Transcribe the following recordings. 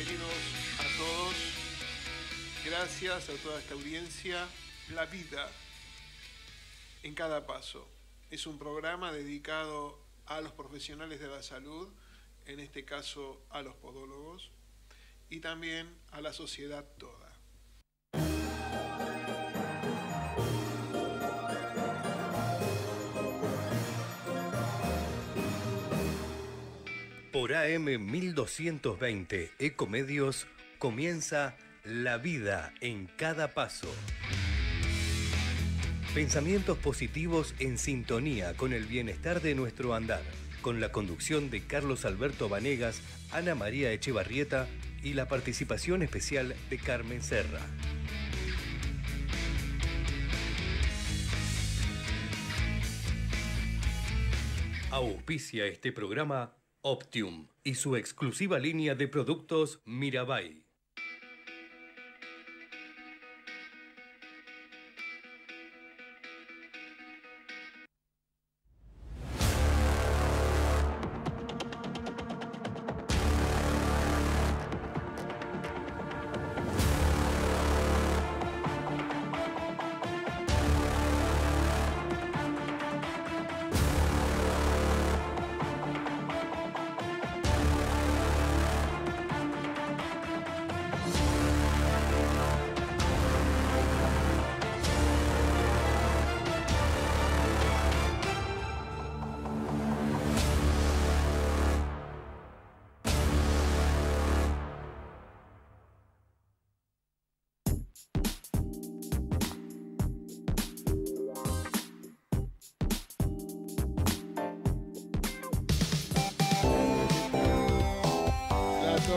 bienvenidos a todos. Gracias a toda esta audiencia. La vida en cada paso. Es un programa dedicado a los profesionales de la salud, en este caso a los podólogos, y también a la sociedad toda. AM1220 Ecomedios comienza La vida en cada paso. Pensamientos positivos en sintonía con el bienestar de nuestro andar, con la conducción de Carlos Alberto Vanegas, Ana María Echevarrieta y la participación especial de Carmen Serra. Auspicia este programa Optium y su exclusiva línea de productos Mirabai.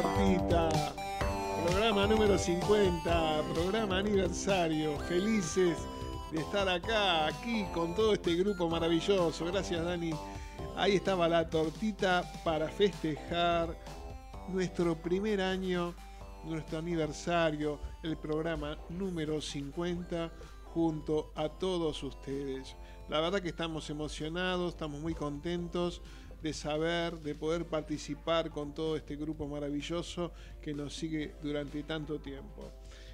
tortita. Programa número 50, programa aniversario. Felices de estar acá, aquí, con todo este grupo maravilloso. Gracias, Dani. Ahí estaba la tortita para festejar nuestro primer año, nuestro aniversario, el programa número 50 junto a todos ustedes. La verdad que estamos emocionados, estamos muy contentos de saber, de poder participar con todo este grupo maravilloso que nos sigue durante tanto tiempo.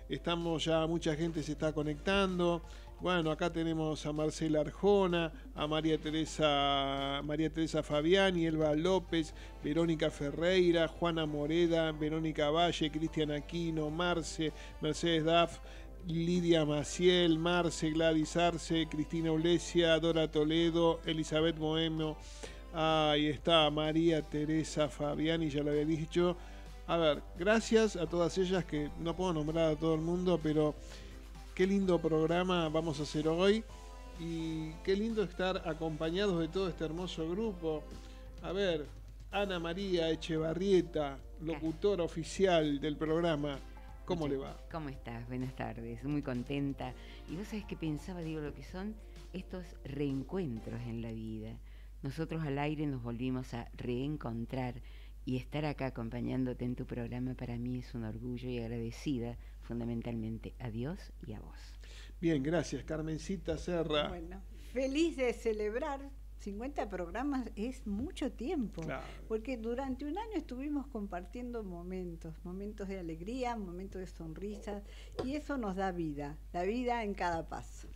Estamos ya, mucha gente se está conectando. Bueno, acá tenemos a Marcela Arjona, a María Teresa, María Teresa Fabiani, Elba López, Verónica Ferreira, Juana Moreda, Verónica Valle, Cristian Aquino, Marce, Mercedes Daf, Lidia Maciel, Marce, Gladys Arce, Cristina Ulesia, Dora Toledo, Elizabeth Moemo, Ahí está María Teresa Fabiani, ya lo había dicho. A ver, gracias a todas ellas que no puedo nombrar a todo el mundo, pero qué lindo programa vamos a hacer hoy y qué lindo estar acompañados de todo este hermoso grupo. A ver, Ana María Echevarrieta, locutora oficial del programa. ¿Cómo le va? ¿Cómo estás? Buenas tardes, muy contenta. Y vos sabés que pensaba, digo, lo que son estos reencuentros en la vida nosotros al aire nos volvimos a reencontrar y estar acá acompañándote en tu programa para mí es un orgullo y agradecida fundamentalmente a Dios y a vos. Bien, gracias Carmencita Serra. Bueno, feliz de celebrar 50 programas es mucho tiempo, porque durante un año estuvimos compartiendo momentos, momentos de alegría, momentos de sonrisas, y eso nos da vida, la vida en cada paso.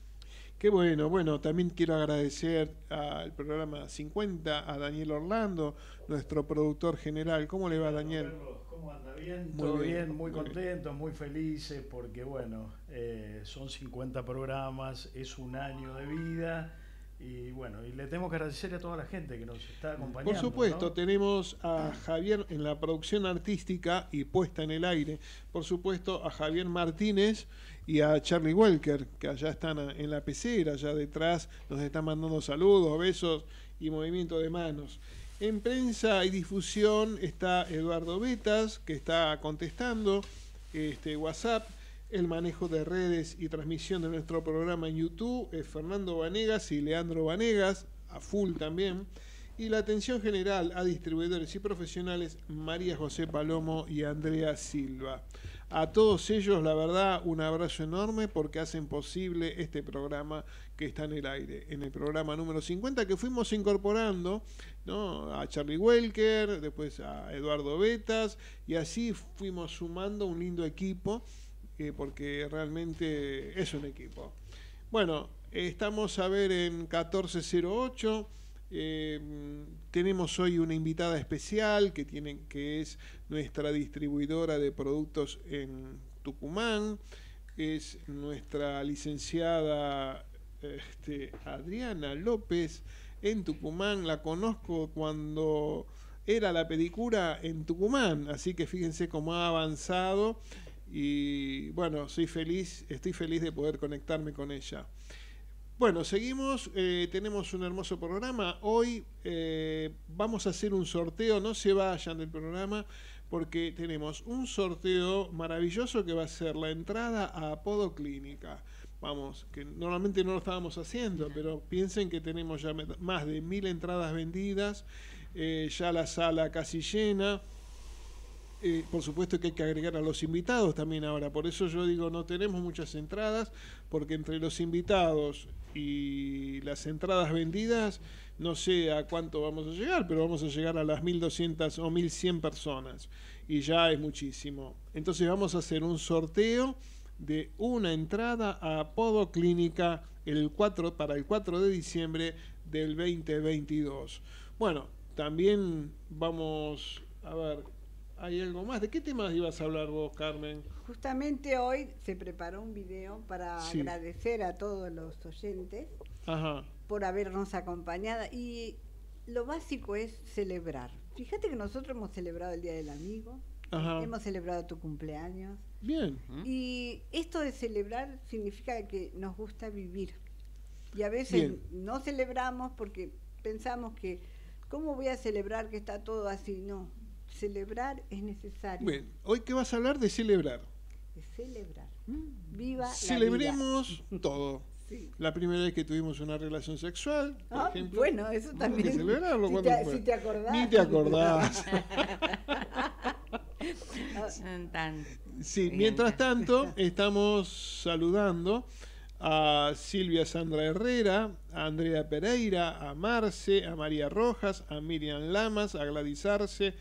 Qué bueno, bueno, también quiero agradecer al programa 50, a Daniel Orlando, nuestro productor general. ¿Cómo le va, Daniel? ¿Cómo anda? Bien, muy todo bien, muy, contento, muy felices, porque bueno, eh, son 50 programas, es un año de vida. Y bueno, y le tenemos que agradecer a toda la gente que nos está acompañando. Por supuesto, tenemos a Javier en la producción artística y puesta en el aire. Por supuesto, a Javier Martínez y a Charlie Welker, que allá están en la pecera, allá detrás, nos están mandando saludos, besos y movimiento de manos. En prensa y difusión está Eduardo Betas, que está contestando este WhatsApp, el manejo de redes y transmisión de nuestro programa en YouTube, es Fernando Vanegas y Leandro Vanegas, a full también, y la atención general a distribuidores y profesionales María José Palomo y Andrea Silva. A todos ellos, la verdad, un abrazo enorme porque hacen posible este programa que está en el aire, en el programa número 50 que fuimos incorporando a Charlie Welker, después a Eduardo Betas, y así fuimos sumando un lindo equipo eh, porque realmente es un equipo. Bueno, estamos a ver en 1408. Eh, tenemos hoy una invitada especial que, tiene, que es nuestra distribuidora de productos en Tucumán, es nuestra licenciada este, Adriana López en Tucumán, la conozco cuando era la pedicura en Tucumán, así que fíjense cómo ha avanzado y bueno, soy feliz, estoy feliz de poder conectarme con ella. Bueno, seguimos, eh, tenemos un hermoso programa. Hoy eh, vamos a hacer un sorteo, no se vayan del programa, porque tenemos un sorteo maravilloso que va a ser la entrada a Apodo Clínica. Vamos, que normalmente no lo estábamos haciendo, pero piensen que tenemos ya más de mil entradas vendidas, eh, ya la sala casi llena por supuesto que hay que agregar a los invitados también ahora. Por eso yo digo, no tenemos muchas entradas, porque entre los invitados y las entradas vendidas, no sé a cuánto vamos a llegar, pero vamos a llegar a las 1.200 o 1.100 personas. Y ya es muchísimo. Entonces vamos a hacer un sorteo de una entrada a Podo Clínica el 4, para el 4 de diciembre del 2022. Bueno, también vamos a ver hay algo más. ¿De qué temas ibas a hablar vos, Carmen? Justamente hoy se preparó un video para agradecer a todos los oyentes por habernos acompañado y lo básico es celebrar. Fíjate que nosotros hemos celebrado el Día del Amigo, hemos celebrado tu cumpleaños. Bien. Y esto de celebrar significa que nos gusta vivir. Y a veces no celebramos porque pensamos que, ¿cómo voy a celebrar que está todo así? No, Celebrar es necesario. Bueno, hoy que vas a hablar de celebrar. De celebrar. Mm. Viva. Celebremos la vida. todo. La primera vez que tuvimos una relación sexual, ah, Bueno, eso también. si te, acordás. Ni te acordás. sí, mientras tanto, estamos saludando a Silvia Sandra Herrera, a Andrea Pereira, a Marce, a María Rojas, a Miriam Lamas, a Gladys Arce,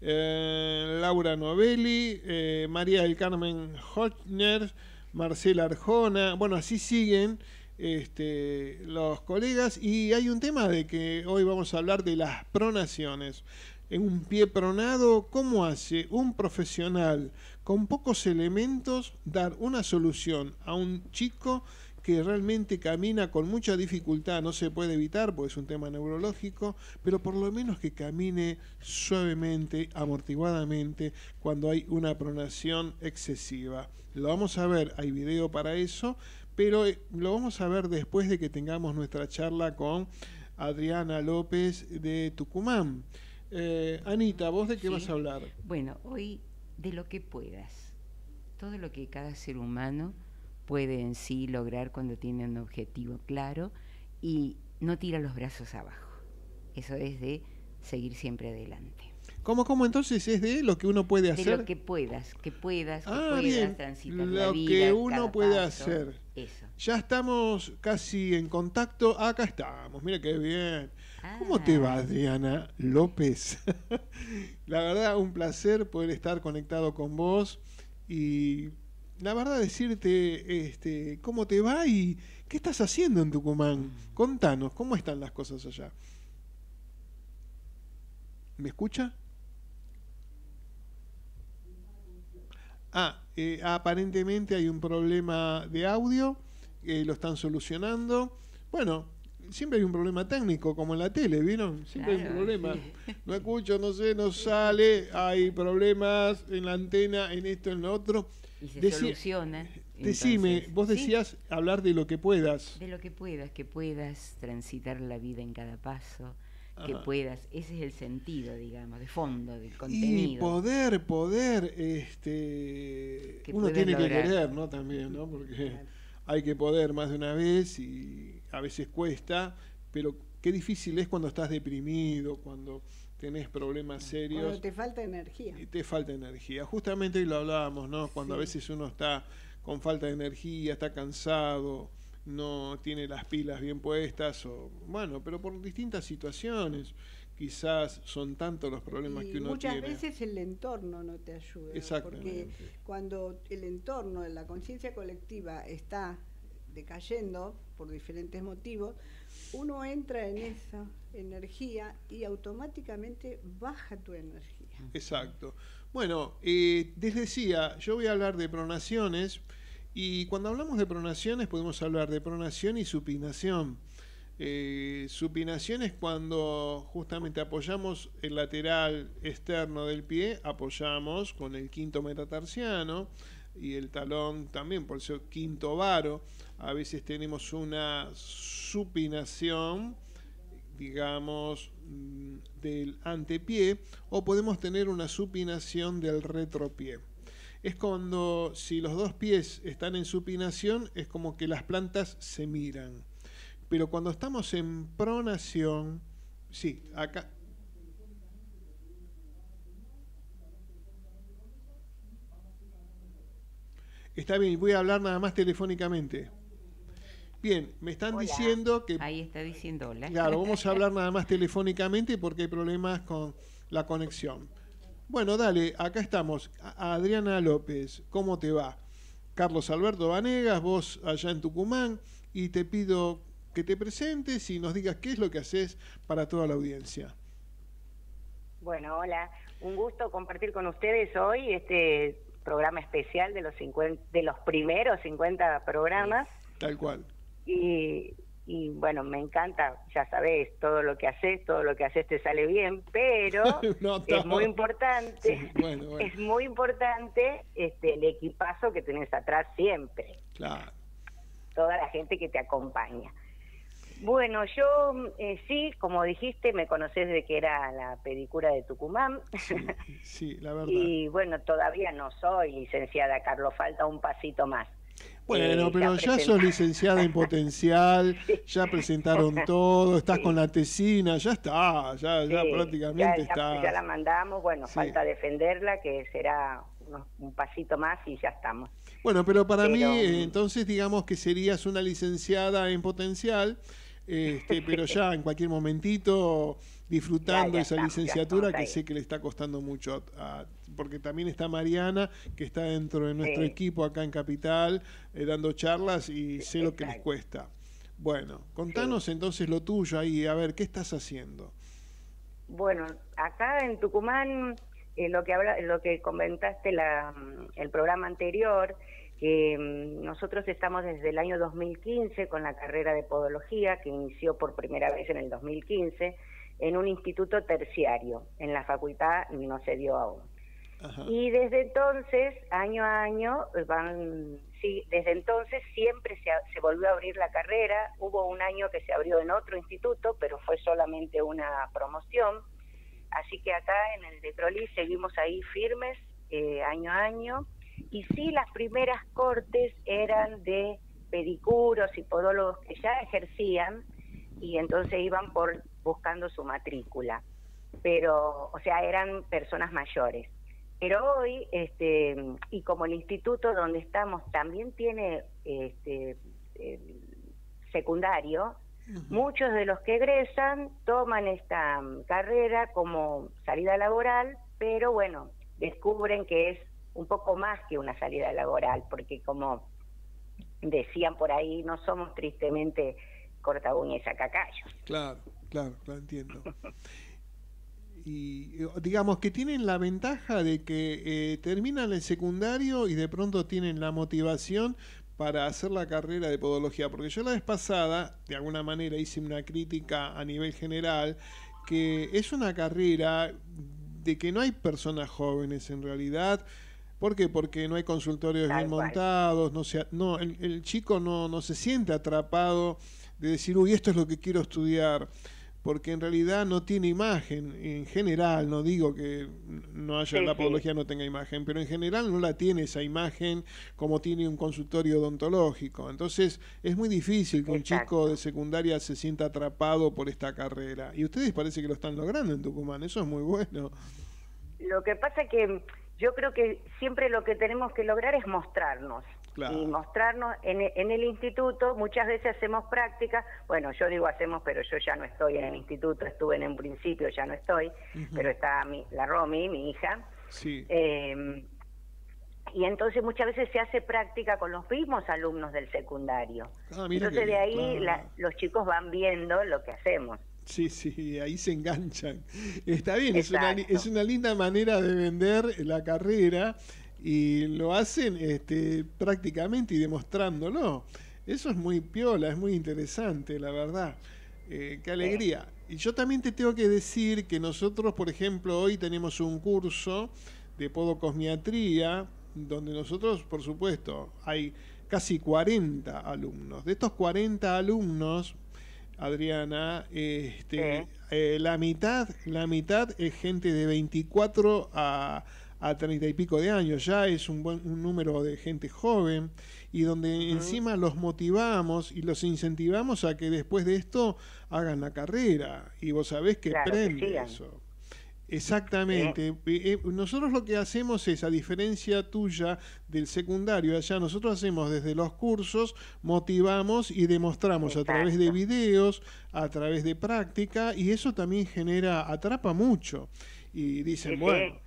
eh, Laura Novelli, eh, María del Carmen Hochner, Marcela Arjona, bueno, así siguen este, los colegas y hay un tema de que hoy vamos a hablar de las pronaciones. En un pie pronado, ¿cómo hace un profesional con pocos elementos dar una solución a un chico? que realmente camina con mucha dificultad, no se puede evitar porque es un tema neurológico, pero por lo menos que camine suavemente, amortiguadamente, cuando hay una pronación excesiva. Lo vamos a ver, hay video para eso, pero eh, lo vamos a ver después de que tengamos nuestra charla con Adriana López de Tucumán. Eh, Anita, ¿vos de qué vas a hablar? Bueno, hoy de lo que puedas, todo lo que cada ser humano puede en sí lograr cuando tiene un objetivo claro y no tira los brazos abajo. Eso es de seguir siempre adelante. ¿Cómo, cómo entonces es de lo que uno puede hacer? De lo que puedas, que puedas, que ah, puedas transitar lo que uno puede hacer. Ya estamos casi en contacto. Acá estamos, mira qué bien. ¿Cómo te ah. va, Diana López? la verdad, un placer poder estar conectado con vos y la verdad decirte este, cómo te va y qué estás haciendo en Tucumán. Contanos, ¿cómo están las cosas allá? ¿Me escucha? Ah, eh, aparentemente hay un problema de audio, eh, lo están solucionando. Bueno, siempre hay un problema técnico, como en la tele, ¿vieron? Siempre hay un problema. No escucho, no sé, no sale, hay problemas en la antena, en esto, en lo otro. Y se soluciona. Decime, vos decías hablar de lo que puedas. De lo que puedas, que puedas transitar la vida en cada paso, que puedas. Ese es el sentido, digamos, de fondo, del contenido. Y poder, poder, este. uno tiene que querer, ¿no? También, ¿no? Porque hay que poder más de una vez y a veces cuesta, pero qué difícil es cuando estás deprimido, cuando tenés problemas serios. Cuando te falta energía. Y te falta energía. Justamente lo hablábamos, ¿no? Cuando a veces uno está con falta de energía, está cansado, no tiene las pilas bien puestas, o bueno, pero por distintas situaciones. Quizás son tantos los problemas que uno tiene. Muchas veces el entorno no te ayuda. Exactamente. Porque cuando el entorno, la conciencia colectiva está decayendo por diferentes motivos, uno entra en esa energía y automáticamente baja tu energía. Exacto. Bueno, eh, les decía, yo voy a hablar de pronaciones y cuando hablamos de pronaciones podemos hablar de pronación y supinación. Eh, supinación es cuando justamente apoyamos el lateral externo del pie, apoyamos con el quinto metatarsiano y el talón también, por eso quinto varo a veces tenemos una supinación, digamos, mm, del antepié o podemos tener una supinación del retropié. Es cuando si los dos pies están en supinación es como que las plantas se miran. Pero cuando estamos en pronación, sí, acá, Está bien, voy a hablar nada más telefónicamente. Bien, me están diciendo que... Ahí está diciendo Claro, vamos a hablar nada más telefónicamente porque hay problemas con la conexión. Bueno, dale, acá estamos. Adriana López, ¿cómo te va? Carlos Alberto Vanegas, vos allá en Tucumán, y te pido que te presentes y nos digas qué es lo que haces para toda la audiencia. Bueno, hola, un gusto compartir con ustedes hoy este programa especial de los, de los primeros 50 programas. Tal cual y, bueno, me encanta, ya sabes, todo lo que haces, todo lo que haces te sale bien, pero es muy importante, es muy importante este el equipazo que tenés atrás siempre. Toda la gente que te acompaña. Bueno, yo eh, sí, como dijiste, me conoces de que era la pedicura de Tucumán. sí, la verdad. y bueno, todavía no soy licenciada, Carlos, falta un pasito más. Bueno, eh, pero ya sos licenciada en potencial, ya presentaron todo, estás con la tesina, ya está, ya, prácticamente está. Ya la mandamos, bueno, falta defenderla, que será un pasito más y ya estamos. Bueno, pero para mí, eh, mm. entonces digamos que serías una licenciada en potencial, este, pero ya en cualquier momentito disfrutando esa licenciatura que sé que le está costando mucho a, a porque también está Mariana, que está dentro de nuestro equipo acá en Capital, eh, dando charlas y sé lo que les cuesta. Bueno, contanos entonces lo tuyo ahí, a ver, ¿qué estás haciendo? Bueno, acá en Tucumán, eh, lo, que comentaste mm, el programa anterior, que mm, nosotros estamos desde el año 2015 con la carrera de podología que inició por primera vez en el 2015 en un instituto terciario, en la facultad no se dio aún. Y desde entonces, año a año, van, sí, desde entonces siempre se, se, volvió a abrir la carrera. Hubo un año que se abrió en otro instituto, pero fue solamente una promoción. Así que acá en el de trolí seguimos ahí firmes eh, año a año. Y sí, las primeras cortes eran de pedicuros y podólogos que ya ejercían y entonces iban por buscando su matrícula. Pero, o sea, eran personas mayores pero hoy, este, y como el instituto donde estamos también tiene este, secundario, muchos de los que egresan toman esta mm, carrera como salida laboral, pero bueno, descubren que es un poco más que una salida laboral, porque como decían por ahí, no somos tristemente corta a Claro, claro, lo entiendo. y digamos que tienen la ventaja de que eh, terminan el secundario y de pronto tienen la motivación para hacer la carrera de podología, porque yo la vez pasada, de alguna manera, hice una crítica a nivel general, que es una carrera de que no hay personas jóvenes en realidad, ¿Por qué? Porque no hay consultorios bien montados, no, sea, no el, chico no, no se siente atrapado de decir, uy, esto es lo que quiero estudiar porque en realidad no tiene imagen, en general, no digo que no haya, la apología, no tenga imagen, pero en general no la tiene esa imagen como tiene un consultorio odontológico. Entonces es muy difícil que un chico de secundaria se sienta atrapado por esta carrera. Y ustedes parece que lo están logrando en Tucumán, eso es muy bueno. Lo que pasa es que yo creo que siempre lo que tenemos que lograr es mostrarnos y mostrarnos e, en, el instituto, muchas veces hacemos prácticas, bueno, yo digo hacemos, pero yo ya no estoy en el instituto, estuve en un principio, ya no estoy, pero está mi, la Romy, mi hija. Sí. Em, y entonces muchas veces se hace práctica con los mismos alumnos del secundario. Ah, entonces de ahí los chicos van viendo lo que hacemos. Sí, sí, ahí se enganchan. Está bien, es una, es una linda manera de vender la carrera y lo hacen este, prácticamente y demostrándolo. Eso es muy piola, es muy interesante, la verdad. Eh, qué alegría. Y yo también te tengo que decir que nosotros, por ejemplo, hoy tenemos un curso de podocosmiatría, donde nosotros, por supuesto, hay casi 40 alumnos. De estos 40 alumnos, Adriana, este, eh, la mitad, la mitad es gente de 24 a a treinta y pico de años, ya es un buen número de gente joven y donde encima los motivamos y los incentivamos a que después de esto hagan la carrera y vos sabés que prende eso. Exactamente. Eh, eh, nosotros lo que hacemos es, a diferencia tuya del secundario, allá nosotros hacemos desde los cursos, motivamos y demostramos a través de videos, a través de práctica, y eso también genera, atrapa mucho. Y dicen, bueno,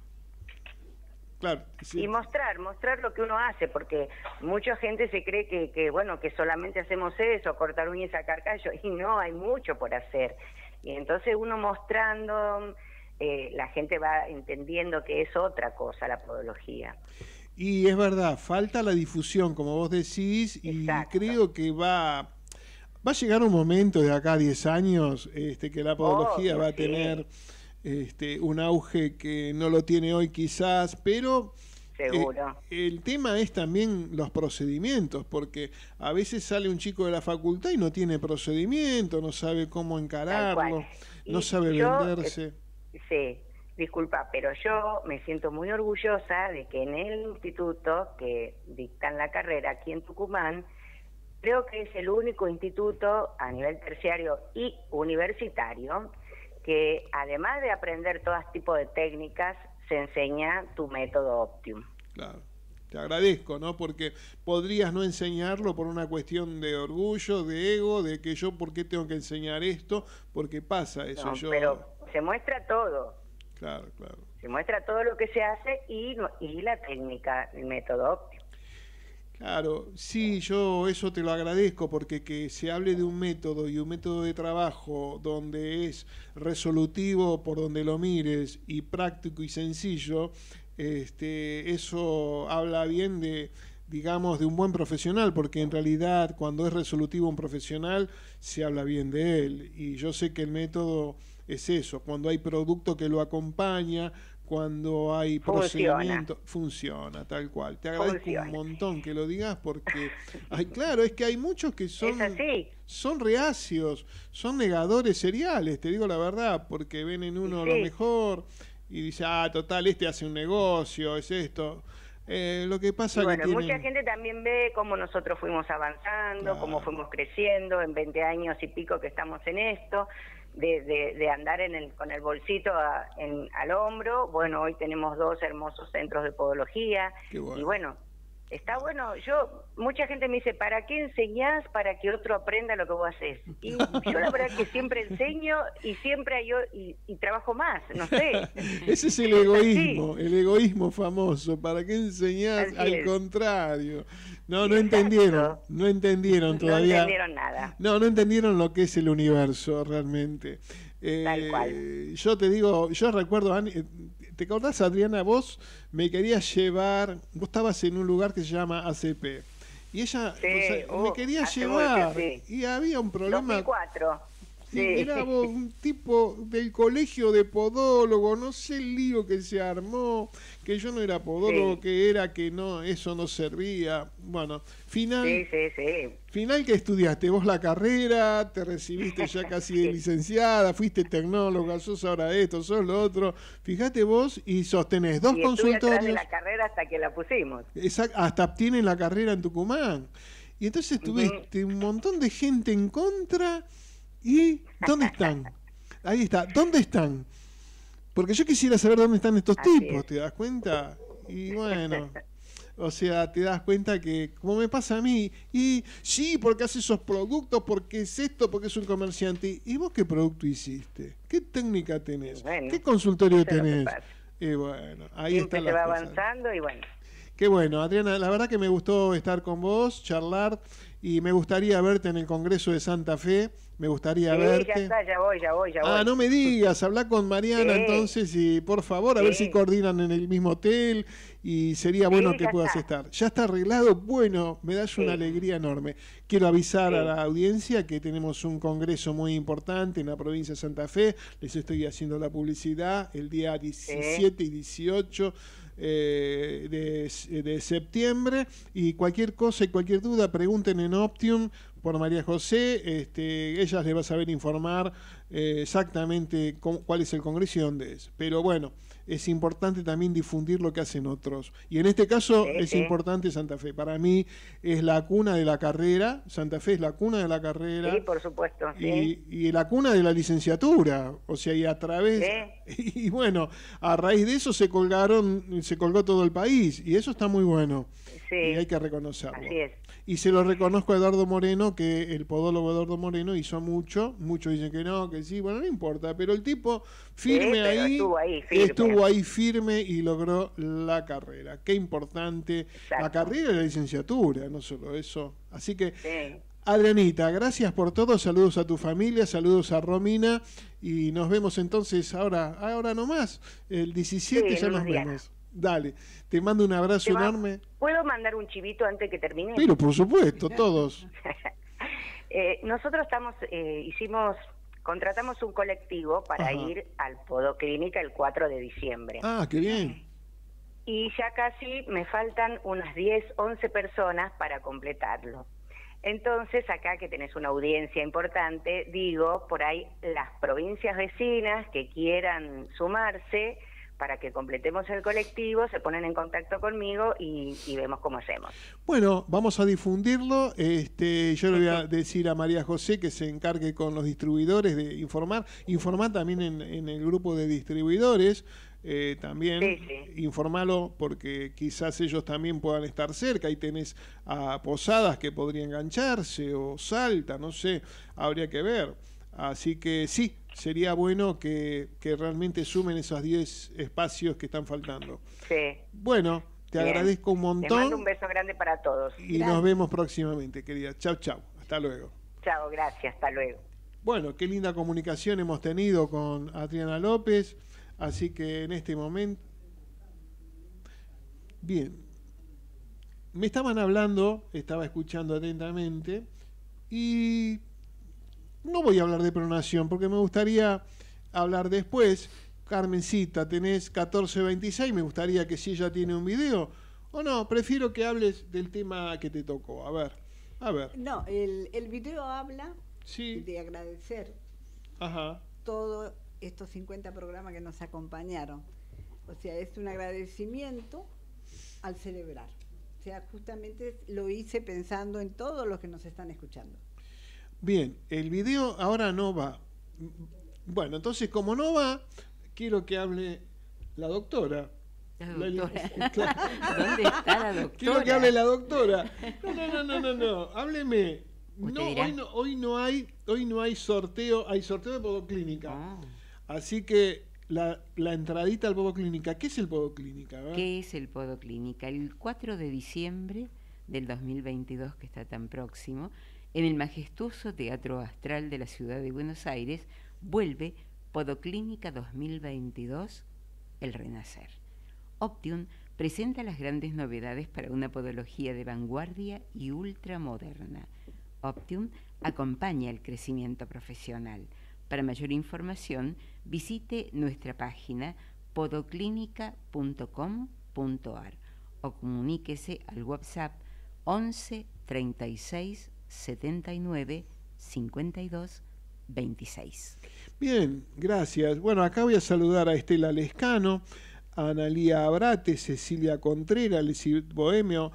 y mostrar, mostrar lo que uno hace, porque mucha gente se cree que, bueno, que solamente hacemos eso, cortar uñas y sacar callo, y no, hay mucho por hacer. Y entonces uno mostrando, eh, la gente va entendiendo que es otra cosa la podología. Y es verdad, falta la difusión, como vos decís, y creo que va va a llegar un momento de acá a 10 años este, que la podología va a tener este, un auge que no lo tiene hoy quizás, pero... Eh, el tema es también los procedimientos, porque a veces sale un chico de la facultad y no tiene procedimiento, no sabe cómo encararlo, no sabe venderse. Eh, sí, disculpa, pero yo me siento muy orgullosa de que en el instituto que dictan la carrera aquí en Tucumán, creo que es el único instituto a nivel terciario y universitario que además de aprender todo tipo de técnicas, se enseña tu método óptimo. Claro. Te agradezco, ¿no? Porque podrías no enseñarlo por una cuestión de orgullo, de ego, de que yo, ¿por qué tengo que enseñar esto? Porque pasa eso. No, yo... Pero se muestra todo. Claro, claro. Se muestra todo lo que se hace y, y la técnica, el método óptimo. Claro, sí, yo eso te lo agradezco porque que se hable de un método y un método de trabajo donde es resolutivo por donde lo mires y práctico y sencillo, este, eso habla bien de, digamos, de un buen profesional, porque en realidad cuando es resolutivo un profesional se habla bien de él y yo sé que el método es eso, cuando hay producto que lo acompaña, cuando hay procedimiento. Funciona, tal cual. Te agradezco un montón que lo digas porque, ay, claro, es que hay muchos que son, son reacios, son negadores seriales, te digo la verdad, porque ven en uno lo mejor y dice, ah, total, este hace un negocio, es esto. Eh, lo que pasa bueno, que mucha gente también ve cómo nosotros fuimos avanzando, cómo fuimos creciendo en 20 años y pico que estamos en esto de, andar en con el bolsito al hombro. Bueno, hoy tenemos dos hermosos centros de podología. Y bueno, Está bueno, yo, mucha gente me dice, ¿para qué enseñás para que otro aprenda lo que vos haces? Y yo la verdad que siempre enseño y siempre yo y, y trabajo más, no sé. Ese es el egoísmo, el egoísmo famoso, ¿para qué enseñás? Al contrario. No, no entendieron, no entendieron todavía. No entendieron nada. No, no entendieron lo que es el universo realmente. Tal cual. Eh, yo te digo, yo recuerdo, eh, ¿te acordás, Adriana, vos? me quería llevar, vos estabas en un lugar que se llama ACP. Y ella me oh, quería llevar. Y había un problema. Era vos, un tipo del colegio de podólogo, no sé el lío que se armó, que yo no era podólogo, que era que no, eso no servía. Bueno, final. Final que estudiaste vos la carrera, te recibiste ya casi licenciada, fuiste tecnóloga, sos ahora esto, sos lo otro. Fíjate vos y sostenés dos y consultorios. De la carrera hasta que la pusimos. exacto hasta obtienen la carrera en Tucumán. Y entonces tuviste un montón de gente en contra ¿Y dónde están? Ahí está, ¿dónde están? Porque yo quisiera saber dónde están estos tipos, ¿te das cuenta? Y bueno, o sea, te das cuenta que, como me pasa a mí, y sí, porque hace esos productos, porque es esto, porque es un comerciante. ¿Y vos qué producto hiciste? ¿Qué técnica tenés? ¿Qué consultorio tenés? Y bueno, ahí está. Se va avanzando y bueno. Qué bueno, Adriana, la verdad que me gustó estar con vos, charlar y me gustaría verte en el Congreso de Santa Fe me gustaría ver. verte. Ya voy, ya voy, ah, no me digas, habla con Mariana entonces y por favor, a ver si coordinan en el mismo hotel y sería bueno que puedas estar. Ya está arreglado, bueno, me das una alegría enorme. Quiero avisar a la audiencia que tenemos un congreso muy importante en la provincia de Santa Fe, les estoy haciendo la publicidad el día 17 y 18 eh, de, de, septiembre y cualquier cosa y cualquier duda pregunten en Optium por María José. Este, ellas le va a saber informar eh, exactamente cuál es el Congreso y dónde es. Pero bueno, es importante también difundir lo que hacen otros. Y en este caso es importante Santa Fe. Para mí es la cuna de la carrera. Santa Fe es la cuna de la carrera. Sí, por supuesto. Y, la cuna de la licenciatura. O sea, y a través... Y, y bueno, a raíz de eso se colgaron, se colgó todo el país. Y eso está muy bueno y hay que reconocerlo. Y se lo reconozco a Eduardo Moreno, que el podólogo Eduardo Moreno hizo mucho, muchos dicen que no, que sí, bueno, no importa, pero el tipo firme ahí, estuvo ahí firme. y logró la carrera. Qué importante, la carrera y la licenciatura, no solo eso. Así que Adrianita, gracias por todo, saludos a tu familia, saludos a Romina y nos vemos entonces ahora, ahora nomás, el 17 ya nos vemos. Dale, te mando un abrazo enorme. ¿Puedo mandar un chivito antes que termine? Pero por supuesto, todos. Eh, nosotros estamos, eh, hicimos, contratamos un colectivo para ir al Podoclínica el 4 de diciembre. Ah, qué bien. Y ya casi me faltan unas 10, 11 personas para completarlo. Entonces, acá que tenés una audiencia importante, digo, por ahí las provincias vecinas que quieran sumarse, para que completemos el colectivo, se ponen en contacto conmigo y, vemos cómo hacemos. Bueno, vamos a difundirlo. Este, yo le voy a decir a María José que se encargue con los distribuidores de informar. Informar también en, el grupo de distribuidores. Eh, también informarlo porque quizás ellos también puedan estar cerca y tenés a Posadas que podría engancharse o Salta, no sé, habría que ver. Así que sí, sería bueno que, realmente sumen esos 10 espacios que están faltando. Sí. Bueno, te agradezco un montón. Te mando un beso grande para todos. Y nos vemos próximamente, querida. Chau, chau. Hasta luego. Chao, gracias. Hasta luego. Bueno, qué linda comunicación hemos tenido con Adriana López. Así que en este momento... Bien. Me estaban hablando, estaba escuchando atentamente y no voy a hablar de pronación porque me gustaría hablar después. Carmencita, tenés 1426, me gustaría que si ella tiene un video. O no, prefiero que hables del tema que te tocó. A ver, a ver. No, el, el video habla sí. de agradecer todos estos 50 programas que nos acompañaron. O sea, es un agradecimiento al celebrar. O sea, justamente lo hice pensando en todos los que nos están escuchando. Bien, el video ahora no va. Bueno, entonces como no va, quiero que hable la doctora. La doctora. ¿Dónde está la doctora? Quiero que hable la doctora. No, no, no, no, no, no. hábleme. No hoy, no, hoy no, hay, hoy no hay sorteo, hay sorteo de Podoclínica. Ah. Así que la, entradita al Podoclínica. ¿Qué es el Podoclínica? ¿Qué es el Podoclínica? El 4 de diciembre del 2022, que está tan próximo, en el majestuoso Teatro Astral de la Ciudad de Buenos Aires vuelve Podoclínica 2022, El Renacer. Optium presenta las grandes novedades para una podología de vanguardia y ultramoderna. Optium acompaña el crecimiento profesional. Para mayor información, visite nuestra página podoclínica.com.ar o comuníquese al WhatsApp 1136. 79 52 26. Bien, gracias. Bueno, acá voy a saludar a Estela Lescano, a Analía Abrate, Cecilia Contreras, Lesir Bohemio,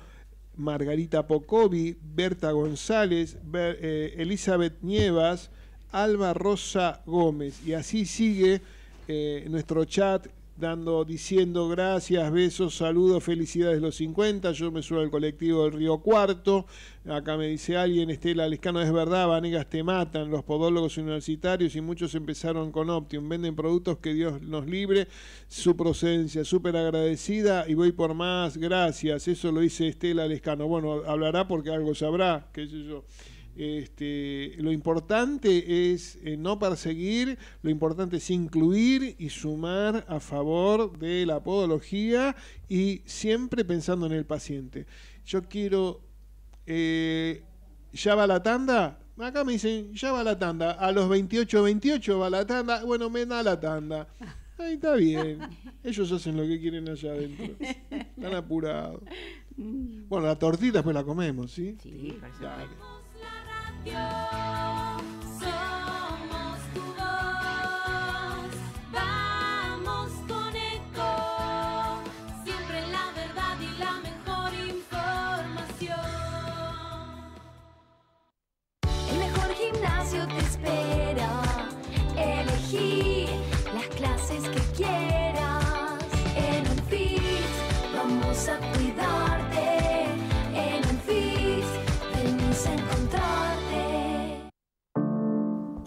Margarita Pocovi, Berta González, eh, Elizabeth Nievas, Alba Rosa Gómez. Y así sigue eh, nuestro chat dando, diciendo gracias, besos, saludos, felicidades los 50. Yo me subo al colectivo del Río Cuarto. Acá me dice alguien, Estela Lescano, es verdad, Vanegas te matan, los podólogos universitarios y muchos empezaron con Optium. Venden productos que Dios nos libre. Su procedencia, súper agradecida y voy por más, gracias. Eso lo dice Estela Lescano. Bueno, hablará porque algo sabrá, qué sé yo. Este, lo importante es eh, no perseguir, lo importante es incluir y sumar a favor de la podología y siempre pensando en el paciente. Yo quiero, eh, ya va la tanda, acá me dicen, ya va la tanda, a los 28, 28 va la tanda, bueno, me da la tanda. Ahí está bien. Ellos hacen lo que quieren allá adentro. Están apurados. Mm. Bueno, la tortita después la comemos, ¿sí? Sí, Eu.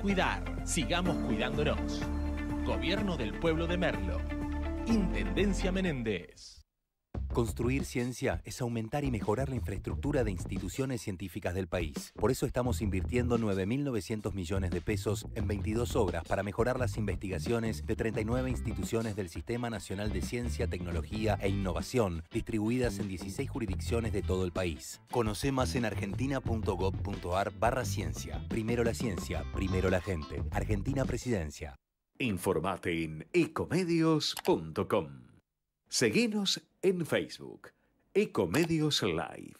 cuidar. Sigamos cuidándonos. Gobierno del Pueblo de Merlo. Intendencia Menéndez. Construir ciencia es aumentar y mejorar la infraestructura de instituciones científicas del país. Por eso estamos invirtiendo 9.900 millones de pesos en 22 obras para mejorar las investigaciones de 39 instituciones del Sistema Nacional de Ciencia, Tecnología e Innovación, distribuidas en 16 jurisdicciones de todo el país. Conoce más en argentina.gov.ar barra ciencia. Primero la ciencia, primero la gente. Argentina Presidencia. Informate en ecomedios.com. Seguinos en Facebook. Ecomedios Live.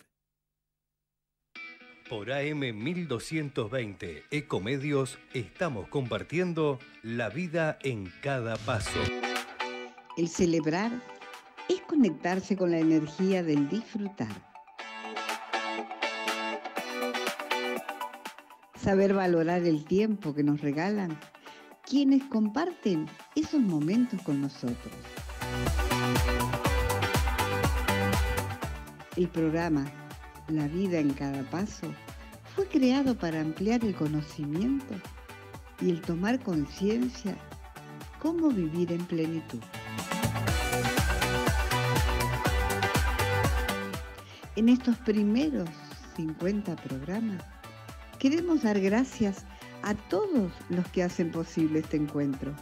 Por AM1220 Ecomedios estamos compartiendo la vida en cada paso. El celebrar es conectarse con la energía del disfrutar. Saber valorar el tiempo que nos regalan quienes comparten esos momentos con nosotros. El programa La vida en cada paso fue creado para ampliar el conocimiento y el tomar conciencia cómo vivir en plenitud. En estos primeros 50 programas queremos dar gracias a todos los que hacen posible este encuentro.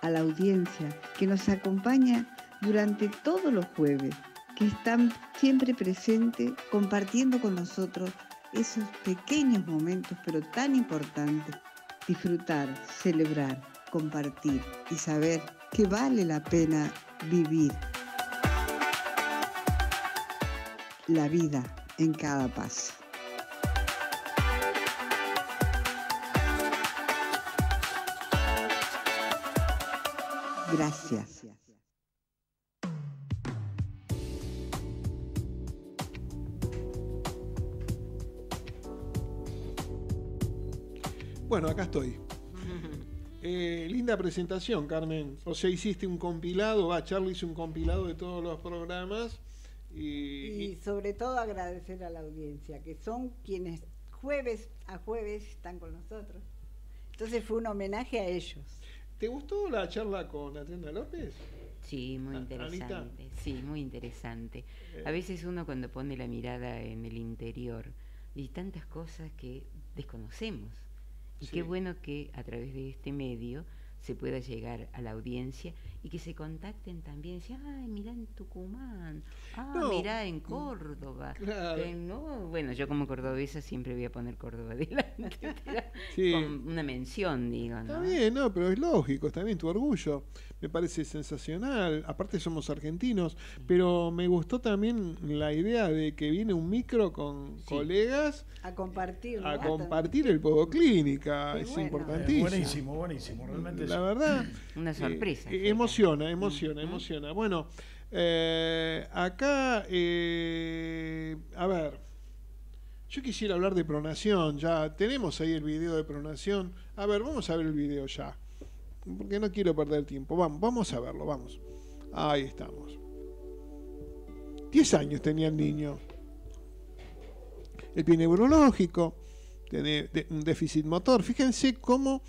A la audiencia que nos acompaña durante todos los jueves, que están siempre presentes compartiendo con nosotros esos pequeños momentos, pero tan importantes. Disfrutar, celebrar, compartir y saber que vale la pena vivir la vida en cada paso. Gracias. Bueno, acá estoy. Eh, linda presentación, Carmen. O sea, hiciste un compilado, va, Charlie hizo un compilado de todos los programas. y sobre todo agradecer a la audiencia, que son quienes jueves a jueves están con nosotros. Entonces fue un homenaje a ellos. ¿Te gustó la charla con Adriana López? Sí, muy interesante. Sí, muy interesante. Eh. A veces uno cuando pone la mirada en el interior, hay tantas cosas que desconocemos. Y qué bueno que a través de este medio se pueda llegar a la audiencia y que se contacten también, ay, mirá en Tucumán, ah, mirá en mm, Córdoba. bueno, yo como cordobesa siempre voy a poner Córdoba delante, con una mención, digo. Está bien, no, pero es lógico, está bien, tu orgullo me parece sensacional, aparte somos argentinos, mm. pero me gustó también la idea de que viene un micro con colegas a compartir, a compartir el es importantísimo. Buenísimo, buenísimo, realmente. La verdad. Una eh, sorpresa. Eh, hemos emociona, emociona, emociona. Bueno, eh, acá, eh, a ver, yo quisiera hablar de pronación, ya tenemos ahí el video de pronación. A ver, vamos a ver el video ya, porque no quiero perder tiempo. Vamos, vamos a verlo, vamos. Ahí estamos. 10 años tenía el niño. El pie neurológico, tiene un déficit motor. Fíjense cómo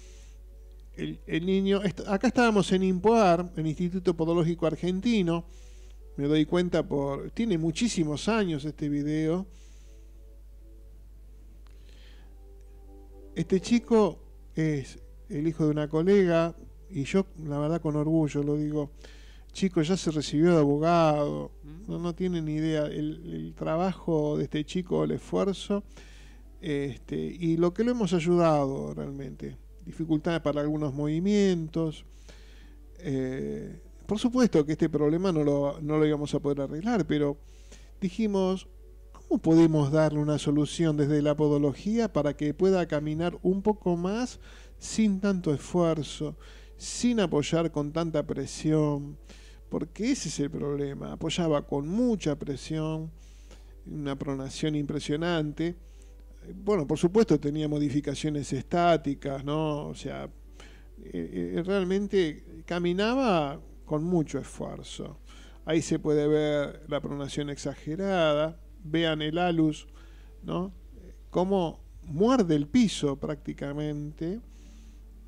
el, niño, acá estábamos en IMPOAR, el Instituto Podológico Argentino, me doy cuenta por, tiene muchísimos años este video. Este chico es el hijo de una colega y yo, la verdad, con orgullo lo digo, chico ya se recibió de abogado, mm. no, no tienen ni idea el, trabajo de este chico, el esfuerzo, este, y lo que lo hemos ayudado realmente dificultad para algunos movimientos. Eh, por supuesto que este problema no lo, no lo íbamos a poder arreglar, pero dijimos, ¿cómo podemos darle una solución desde la podología para que pueda caminar un poco más sin tanto esfuerzo, sin apoyar con tanta presión? Porque ese es el problema, apoyaba con mucha presión, una pronación impresionante bueno, por supuesto tenía modificaciones estáticas, ¿no? O sea, eh, eh, realmente caminaba con mucho esfuerzo. Ahí se puede ver la pronación exagerada, vean el alus, ¿no? Cómo muerde el piso prácticamente.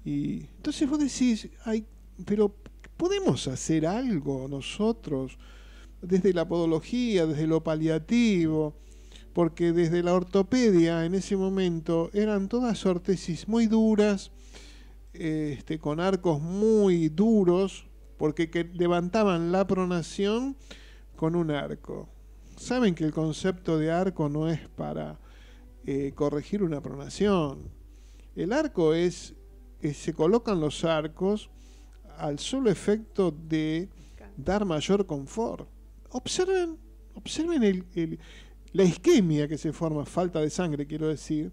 Y entonces vos decís, ay, pero podemos hacer algo nosotros desde la podología, desde lo paliativo, porque desde la ortopedia en ese momento eran todas ortesis muy duras, este, con arcos muy duros, porque levantaban la pronación con un arco. Saben que el concepto de arco no es para eh, corregir una pronación. El arco es, eh, se colocan los arcos al solo efecto de dar mayor confort. Observen, observen el, la isquemia que se forma, falta de sangre quiero decir,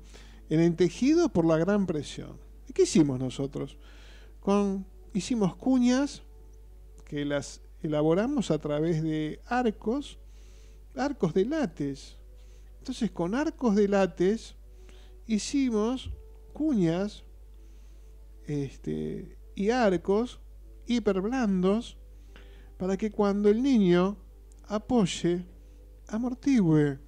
en el tejido por la gran presión. ¿Y qué hicimos nosotros? Con, hicimos cuñas que las elaboramos a través de arcos, arcos de látex. Entonces con arcos de látex hicimos cuñas este, y arcos hiperblandos para que cuando el niño apoye, amortigüe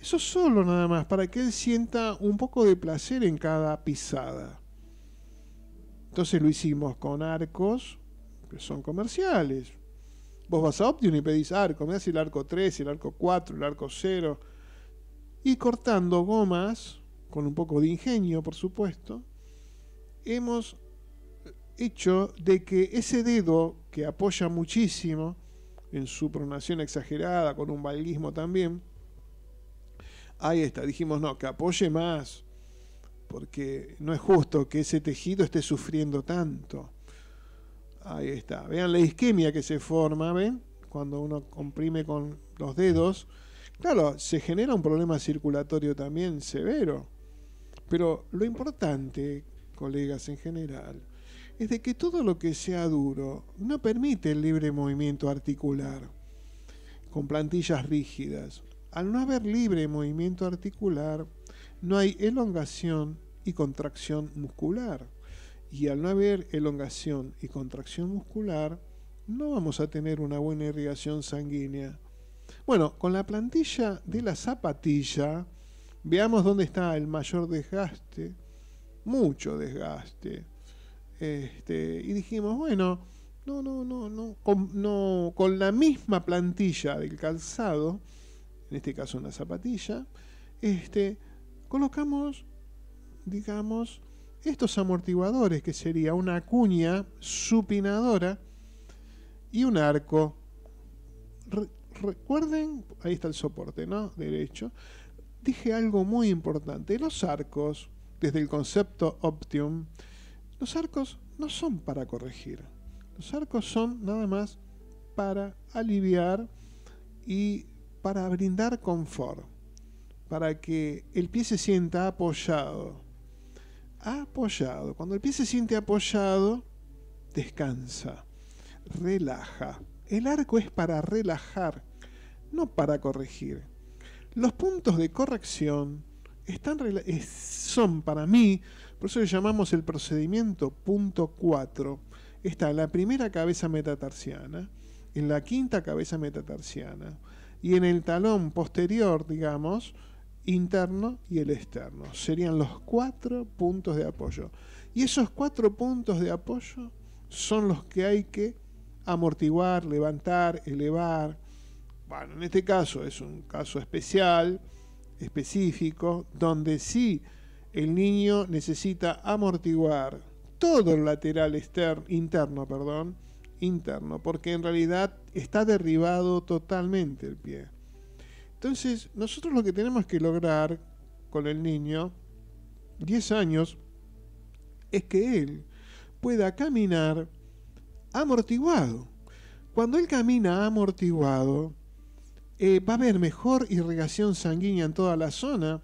eso solo nada más, para que él sienta un poco de placer en cada pisada. Entonces lo hicimos con arcos que son comerciales. Vos vas a Optium y pedís arco, me das el arco 3, el arco 4, el arco 0. Y cortando gomas, con un poco de ingenio, por supuesto, hemos hecho de que ese dedo que apoya muchísimo en su pronación exagerada, con un valguismo también, Ahí está, dijimos, no, que apoye más, porque no es justo que ese tejido esté sufriendo tanto. Ahí está, vean la isquemia que se forma, ¿ven? Cuando uno comprime con los dedos. Claro, se genera un problema circulatorio también severo. Pero lo importante, colegas en general, es de que todo lo que sea duro no permite el libre movimiento articular con plantillas rígidas. Al no haber libre movimiento articular, no hay elongación y contracción muscular. Y al no haber elongación y contracción muscular, no vamos a tener una buena irrigación sanguínea. Bueno, con la plantilla de la zapatilla, veamos dónde está el mayor desgaste, mucho desgaste. Este, y dijimos, bueno, no, no, no, no, no, con la misma plantilla del calzado, en este caso una zapatilla, este, colocamos, digamos, estos amortiguadores, que sería una cuña supinadora y un arco. recuerden, ahí está el soporte, ¿no? Derecho. Dije algo muy importante. Los arcos, desde el concepto Optium, los arcos no son para corregir. Los arcos son nada más para aliviar y para brindar confort, para que el pie se sienta apoyado. Apoyado. Cuando el pie se siente apoyado, descansa, relaja. El arco es para relajar, no para corregir. Los puntos de corrección están, son para mí, por eso le llamamos el procedimiento punto 4. Está en la primera cabeza metatarsiana, en la quinta cabeza metatarsiana, y en el talón posterior, digamos, interno y el externo. Serían los cuatro puntos de apoyo. Y esos cuatro puntos de apoyo son los que hay que amortiguar, levantar, elevar. Bueno, en este caso es un caso especial, específico, donde sí el niño necesita amortiguar todo el lateral externo, interno, perdón, interno, porque en realidad está derribado totalmente el pie. Entonces, nosotros lo que tenemos que lograr con el niño, 10 años, es que él pueda caminar amortiguado. Cuando él camina amortiguado, eh, va a haber mejor irrigación sanguínea en toda la zona,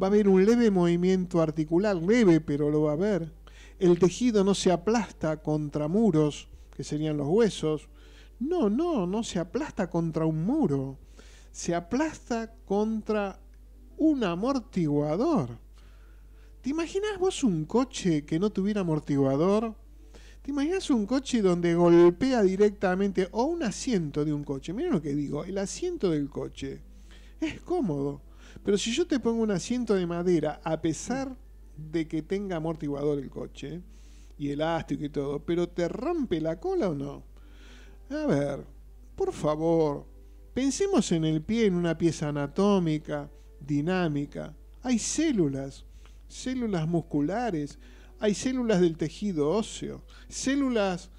va a haber un leve movimiento articular, leve, pero lo va a haber. El tejido no se aplasta contra muros, que serían los huesos. No, no, no se aplasta contra un muro, se aplasta contra un amortiguador. ¿Te imaginas vos un coche que no tuviera amortiguador? ¿Te imaginas un coche donde golpea directamente o un asiento de un coche? Miren lo que digo, el asiento del coche es cómodo, pero si yo te pongo un asiento de madera a pesar de que tenga amortiguador el coche, y elástico y todo, pero ¿te rompe la cola o no? A ver, por favor, pensemos en el pie, en una pieza anatómica, dinámica. Hay células, células musculares, hay células del tejido óseo, células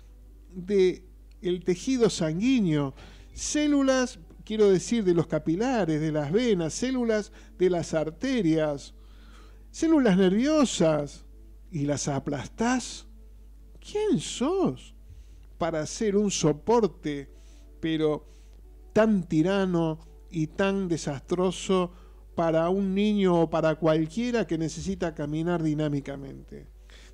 del tejido sanguíneo, células, quiero decir, de los capilares, de las venas, células de las arterias, células nerviosas, y las aplastás ¿quién sos para ser un soporte, pero tan tirano y tan desastroso para un niño o para cualquiera que necesita caminar dinámicamente?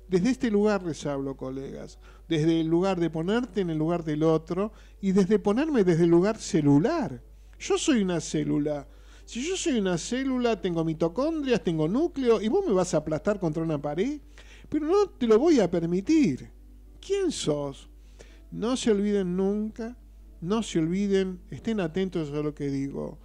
Desde este lugar les hablo, colegas, desde el lugar de ponerte en el lugar del otro y desde ponerme desde el lugar celular. Yo soy una célula. Si yo soy una célula, tengo mitocondrias, tengo núcleo y vos me vas a aplastar contra una pared, pero no te lo voy a permitir quién sos. No se olviden nunca, no se olviden, estén atentos a lo que digo.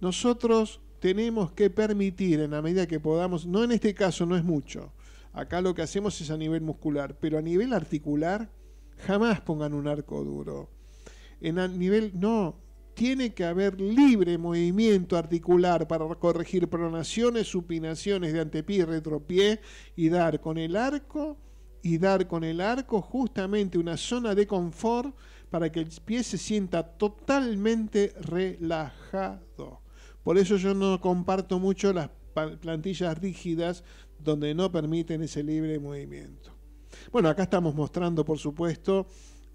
Nosotros tenemos que permitir en la medida que podamos, no en este caso, no es mucho. Acá lo que hacemos es a nivel muscular, pero a nivel articular, jamás pongan un arco duro. En nivel, no, tiene que haber libre movimiento articular para corregir pronaciones, supinaciones de antepié y retropié y dar con el arco y dar con el arco justamente una zona de confort para que el pie se sienta totalmente relajado. Por eso yo no comparto mucho las plantillas rígidas donde no permiten ese libre movimiento. Bueno, acá estamos mostrando, por supuesto,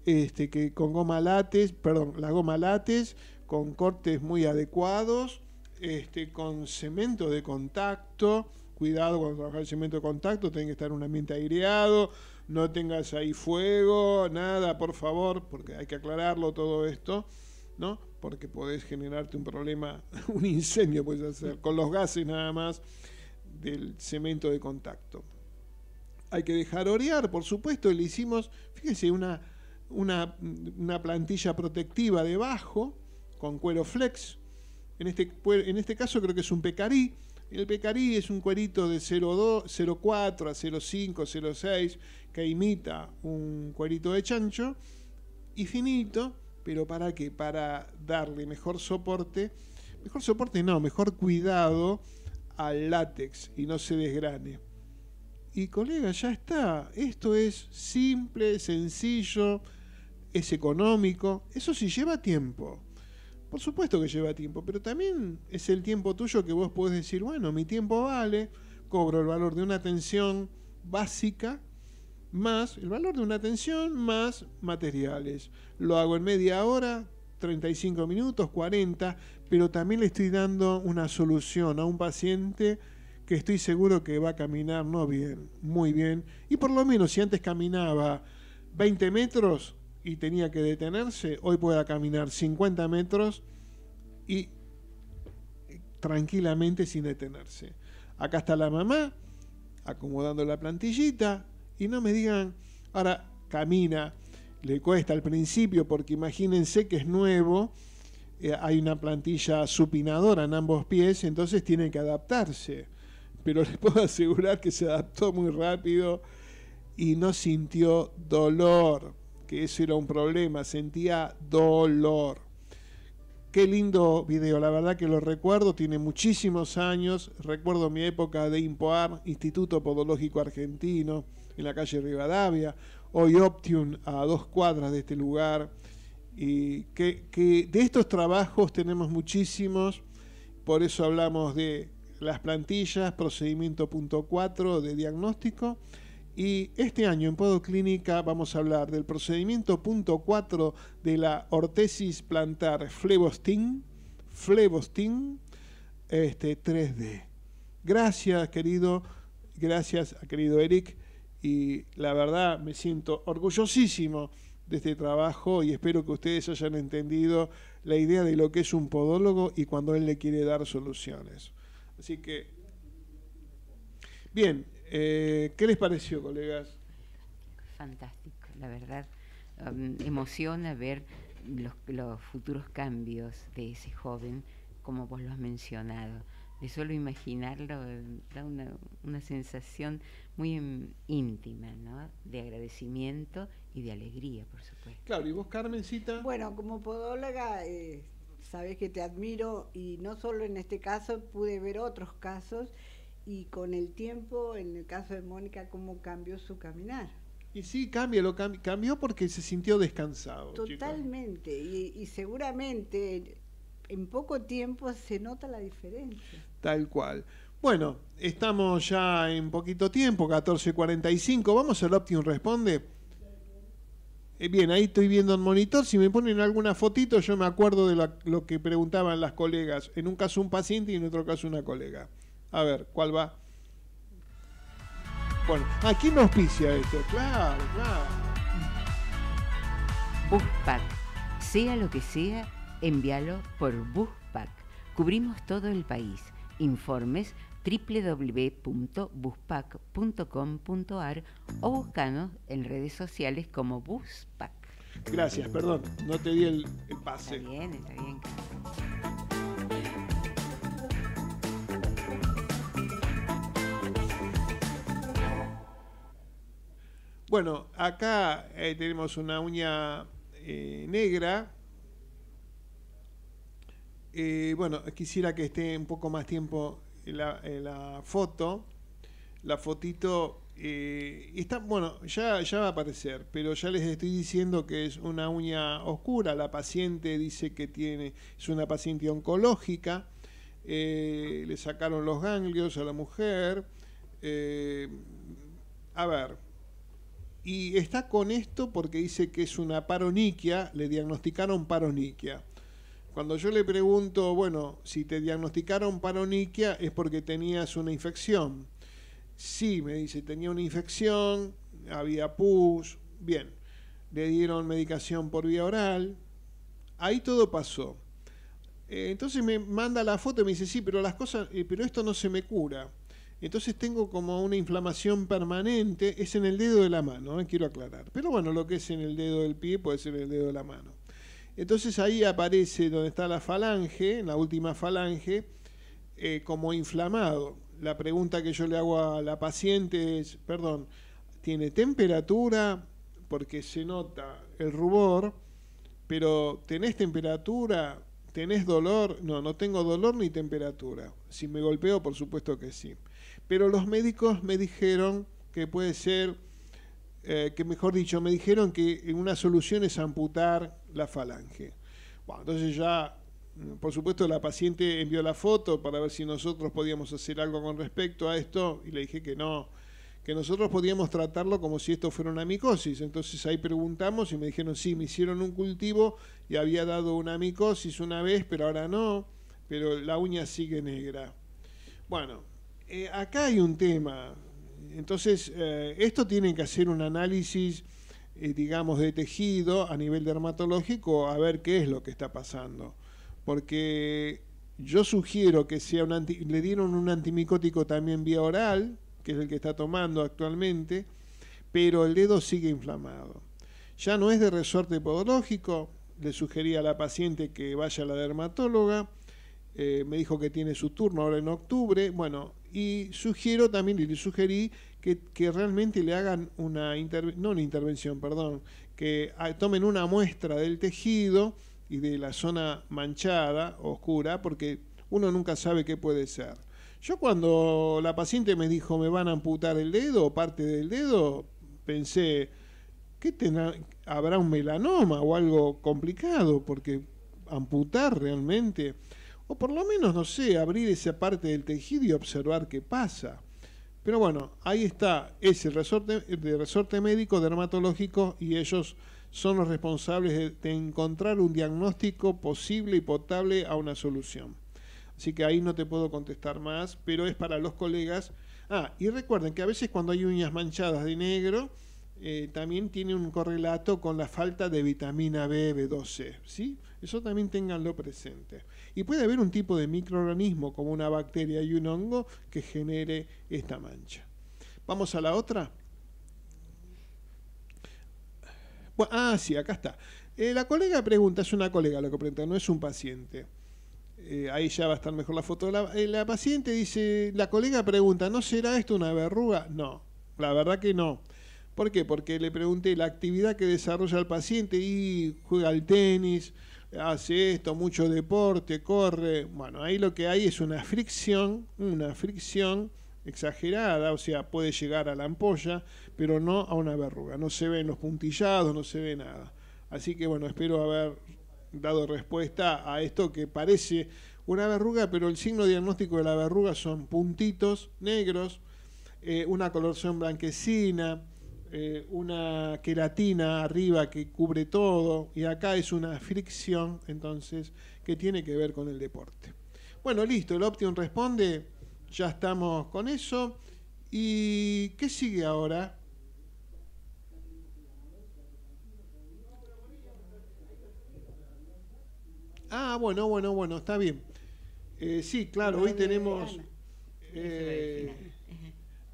este, que con goma látex, perdón, la goma látex, con cortes muy adecuados, este, con cemento de contacto, cuidado cuando trabajas el cemento de contacto, tiene que estar en un ambiente aireado, no tengas ahí fuego, nada, por favor, porque hay que aclararlo todo esto, ¿no? Porque podés generarte un problema, un incendio puedes hacer, con los gases nada más del cemento de contacto. Hay que dejar orear, por supuesto, le hicimos, fíjense, una, una, plantilla protectiva debajo con cuero flex. En este, en este caso creo que es un pecarí, el pecarí es un cuerito de 0,2, 0,4 a 0,5, 0,6 que imita un cuerito de chancho y finito, pero ¿para qué? Para darle mejor soporte, mejor soporte no, mejor cuidado al látex y no se desgrane. Y colega, ya está. Esto es simple, sencillo, es económico. Eso sí lleva tiempo. Por supuesto que lleva tiempo, pero también es el tiempo tuyo que vos podés decir, bueno, mi tiempo vale, cobro el valor de una atención básica, más el valor de una atención, más materiales. Lo hago en media hora, 35 minutos, 40, pero también le estoy dando una solución a un paciente que estoy seguro que va a caminar no bien, muy bien. Y por lo menos si antes caminaba 20 metros, y tenía que detenerse, hoy pueda caminar 50 metros y tranquilamente sin detenerse. Acá está la mamá acomodando la plantillita y no me digan, ahora camina, le cuesta al principio porque imagínense que es nuevo, eh, hay una plantilla supinadora en ambos pies, entonces tiene que adaptarse. Pero les puedo asegurar que se adaptó muy rápido y no sintió dolor que eso era un problema, sentía dolor. Qué lindo video, la verdad que lo recuerdo, tiene muchísimos años, recuerdo mi época de IMPOAR, Instituto Podológico Argentino, en la calle Rivadavia, hoy Optium a dos cuadras de este lugar, y de estos trabajos tenemos muchísimos, por eso hablamos de las plantillas, procedimiento punto 4 de diagnóstico, y este año en Podoclínica vamos a hablar del procedimiento punto 4 de la ortesis plantar flebostin, flebostin este, 3D. Gracias, querido, gracias a querido Eric y la verdad me siento orgullosísimo de este trabajo y espero que ustedes hayan entendido la idea de lo que es un podólogo y cuando él le quiere dar soluciones. Así que, bien, eh, ¿Qué les pareció, colegas? Fantástico, la verdad. emociona ver los, futuros cambios de ese joven, como vos lo has mencionado. De solo imaginarlo eh, da una, sensación muy em, íntima, ¿no? De agradecimiento y de alegría, por supuesto. Claro, ¿y vos, Carmencita? Bueno, como podóloga, eh, sabes que te admiro y no solo en este caso, pude ver otros casos y con el tiempo, en el caso de Mónica, cómo cambió su caminar. Y sí, cambió, Lo cambió porque se sintió descansado. Totalmente, y, seguramente en poco tiempo se nota la diferencia. Tal cual. Bueno, estamos ya en poquito tiempo, 14.45, vamos al Optium Responde. Eh, bien, ahí estoy viendo el monitor, si me ponen alguna fotito yo me acuerdo de lo que preguntaban las colegas, en un caso un paciente y en otro caso una colega. A ver, ¿cuál va? Bueno, aquí nos auspicia esto? Claro, claro. Buspack. Sea lo que sea, envíalo por Buspack. Cubrimos todo el país. Informes www.buspack.com.ar o buscanos en redes sociales como Buspack. Gracias, perdón, no te di el, el pase. Está bien, está bien. Bueno, acá tenemos una uña eh, negra. Eh, bueno, quisiera que esté un poco más tiempo la, foto. La fotito eh, está, bueno, ya, ya va a aparecer, pero ya les estoy diciendo que es una uña oscura. La paciente dice que tiene, es una paciente oncológica. le sacaron los ganglios a la mujer. a ver, y está con esto porque dice que es una paroniquia, le diagnosticaron paroniquia. Cuando yo le pregunto, bueno, si te diagnosticaron paroniquia es porque tenías una infección. Sí, me dice, tenía una infección, había pus, bien, le dieron medicación por vía oral, ahí todo pasó. Eh, entonces me manda la foto y me dice, sí, pero las cosas, eh, pero esto no se me cura. Entonces tengo como una inflamación permanente, es en el dedo de la mano, eh, quiero aclarar. Pero bueno, lo que es en el dedo del pie puede ser en el dedo de la mano. Entonces ahí aparece donde está la falange, la última falange, eh, como inflamado. La pregunta que yo le hago a la paciente es, perdón, ¿tiene temperatura? Porque se nota el rubor, pero ¿tenés temperatura? ¿Tenés dolor? No, no tengo dolor ni temperatura. Si me golpeo, por supuesto que sí. Pero los médicos me dijeron que puede ser, eh, que mejor dicho, me dijeron que una solución es amputar la falange. Bueno, entonces ya, mm, por supuesto, la paciente envió la foto para ver si nosotros podíamos hacer algo con respecto a esto y le dije que no, que nosotros podíamos tratarlo como si esto fuera una micosis. Entonces ahí preguntamos y me dijeron, sí, me hicieron un cultivo y había dado una micosis una vez, pero ahora no, pero la uña sigue negra. Bueno, eh, acá hay un tema. Entonces, eh, esto tiene que hacer un análisis, eh, digamos, de tejido a nivel dermatológico a ver qué es lo que está pasando. Porque yo sugiero que sea un le dieron un antimicótico también vía oral, que es el que está tomando actualmente, pero el dedo sigue inflamado. Ya no es de resorte podológico, le sugerí a la paciente que vaya a la dermatóloga, me dijo que tiene su turno ahora en octubre, bueno, y sugiero también, y le sugerí, que, realmente le hagan una, no una intervención, perdón, que tomen una muestra del tejido y de la zona manchada, oscura, porque uno nunca sabe qué puede ser. Yo cuando la paciente me dijo me van a amputar el dedo o parte del dedo, pensé, ¿qué tendrá, habrá un melanoma o algo complicado? Porque amputar realmente o por lo menos, no sé, abrir esa parte del tejido y observar qué pasa. Pero bueno, ahí está, ese el resorte, de resorte médico dermatológico y ellos son los responsables de, encontrar un diagnóstico posible y potable a una solución. Así que ahí no te puedo contestar más, pero es para los colegas. Ah, y recuerden que a veces cuando hay uñas manchadas de negro, eh, también tiene un correlato con la falta de vitamina B, B12, ¿sí? Eso también tenganlo presente. Y puede haber un tipo de microorganismo como una bacteria y un hongo que genere esta mancha. Vamos a la otra. ah, sí, acá está. Eh, la colega pregunta, es una colega lo que pregunta, no es un paciente. Eh, ahí ya va a estar mejor la foto. La, la paciente dice, la colega pregunta, ¿no será esto una verruga? No, la verdad que no. ¿Por qué? Porque le pregunté la actividad que desarrolla el paciente y juega al tenis, hace esto, mucho deporte, corre. Bueno, ahí lo que hay es una fricción, una fricción exagerada, o sea, puede llegar a la ampolla, pero no a una verruga. No se ven los puntillados, no se ve nada. Así que bueno, espero haber dado respuesta a esto que parece una verruga, pero el signo diagnóstico de la verruga son puntitos negros, eh, una coloración blanquecina, eh, una queratina arriba que cubre todo y acá es una fricción, entonces, que tiene que ver con el deporte. Bueno, listo, el Optium responde, ya estamos con eso. ¿Y qué sigue ahora? Ah, bueno, bueno, bueno, está bien. Eh, sí, claro, hoy tenemos... Eh,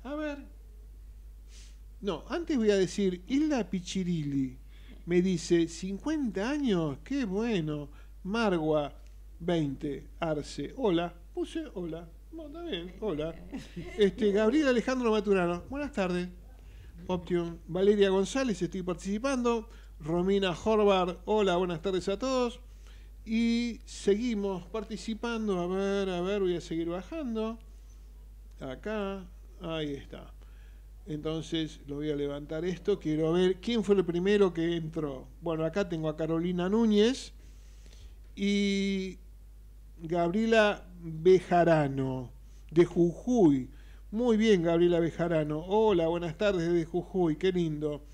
a ver, no, antes voy a decir, Hilda Pichirilli me dice, 50 años, qué bueno. Margua, 20, Arce, hola. Puse hola. Bueno, también, hola. Este, Gabriel Alejandro Maturano, buenas tardes. Option. Valeria González, estoy participando. Romina jorbar hola, buenas tardes a todos. Y seguimos participando. A ver, a ver, voy a seguir bajando. Acá, ahí está. Entonces lo voy a levantar esto. Quiero ver quién fue el primero que entró. Bueno, acá tengo a Carolina Núñez y Gabriela Bejarano, de Jujuy. Muy bien, Gabriela Bejarano. Hola, buenas tardes de Jujuy, qué lindo.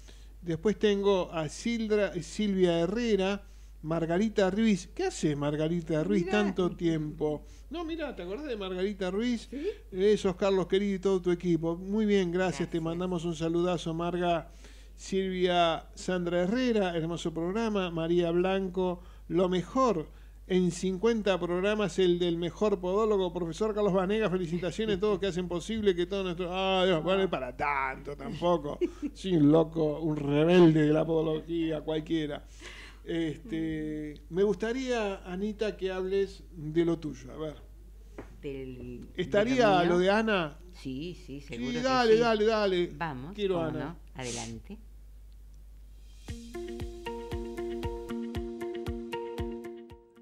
Después tengo a Silvia Herrera, Margarita Ruiz. ¿Qué hace Margarita Ruiz tanto tiempo? No, mira, ¿te acordás de Margarita Ruiz? ¿Sí? Esos Carlos querido y todo tu equipo. Muy bien, gracias. Te mandamos un saludazo, Marga. Silvia Sandra Herrera, hermoso programa. María Blanco, lo mejor. En 50 programas, el del mejor podólogo, profesor Carlos Vanega. Felicitaciones a todos que hacen posible que todos nuestros. ¡Ah, Dios! Bueno, para tanto tampoco. Sí, un loco, un rebelde de la podología, cualquiera. Este, me gustaría, Anita, que hables de lo tuyo. A ver. ¿Estaría lo, de Ana? Sí, sí, seguro. dale, dale, dale. Vamos. Quiero Ana. Adelante.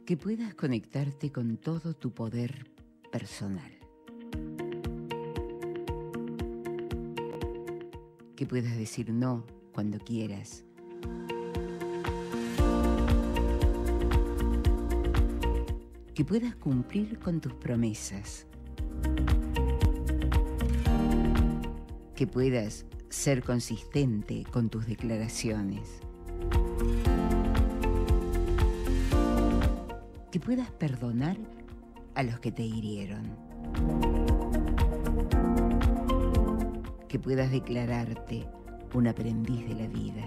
Que puedas conectarte con todo tu poder personal. Que puedas decir no cuando quieras que puedas cumplir con tus promesas, que puedas ser consistente con tus declaraciones, que puedas perdonar a los que te hirieron, que puedas declararte un aprendiz de la vida,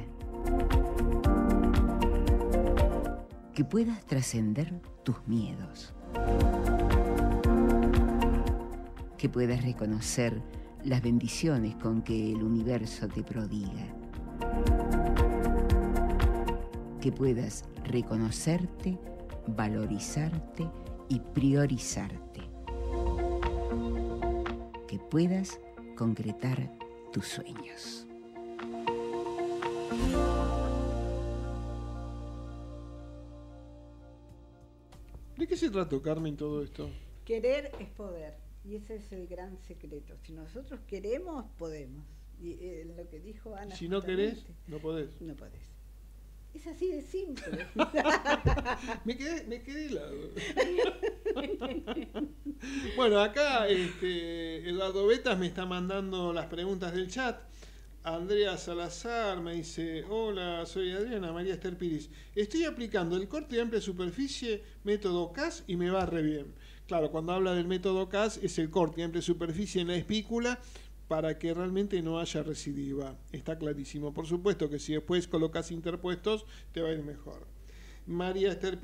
que puedas trascender tus miedos. Que puedas reconocer las bendiciones con que el universo te prodiga. Que puedas reconocerte, valorizarte y priorizarte. Que puedas concretar tus sueños. tocarme en todo esto? Querer es poder, y ese es el gran secreto. Si nosotros queremos, podemos. Y eh, lo que dijo Ana. Si no querés, no podés. No podés. Es así de simple. me quedé, me quedé bueno, acá este, Eduardo Betas me está mandando las preguntas del chat. Andrea Salazar me dice, hola, soy Adriana María Esther Piris. Estoy aplicando el corte de amplia superficie, método CAS y me va re bien. Claro, cuando habla del método CAS es el corte de amplia superficie en la espícula para que realmente no haya recidiva. Está clarísimo. Por supuesto que si después colocas interpuestos, te va a ir mejor. María Esther